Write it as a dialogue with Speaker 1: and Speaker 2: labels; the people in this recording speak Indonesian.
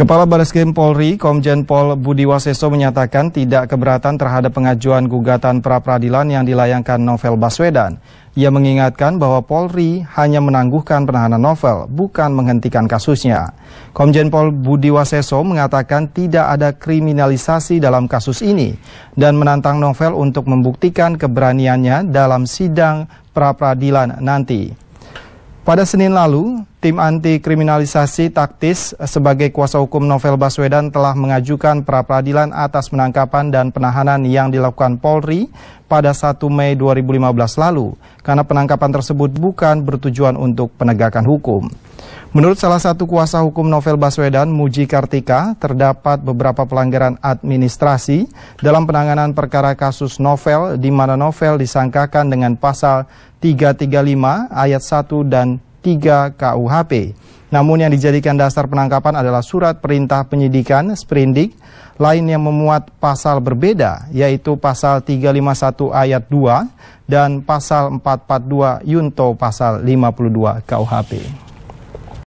Speaker 1: Kepala Baris Krim Polri, Komjen Pol Budi Waseso menyatakan tidak keberatan terhadap pengajuan gugatan pra-peradilan yang dilayangkan Novel Baswedan. Ia mengingatkan bahwa Polri hanya menangguhkan penahanan Novel, bukan menghentikan kasusnya. Komjen Pol Budi Waseso mengatakan tidak ada kriminalisasi dalam kasus ini dan menantang Novel untuk membuktikan keberaniannya dalam sidang pra-peradilan nanti. Pada Senin lalu, tim anti kriminalisasi taktis sebagai kuasa hukum Novel Baswedan telah mengajukan pra peradilan atas penangkapan dan penahanan yang dilakukan Polri pada 1 Mei 2015 lalu karena penangkapan tersebut bukan bertujuan untuk penegakan hukum. Menurut salah satu kuasa hukum Novel Baswedan, Muji Kartika, terdapat beberapa pelanggaran administrasi dalam penanganan perkara kasus Novel, di mana Novel disangkakan dengan pasal 335 ayat 1 dan 3 KUHP. Namun yang dijadikan dasar penangkapan adalah surat perintah penyidikan, sprindik, lain yang memuat pasal berbeda, yaitu pasal 351 ayat 2 dan pasal 442 Yunto pasal 52 KUHP.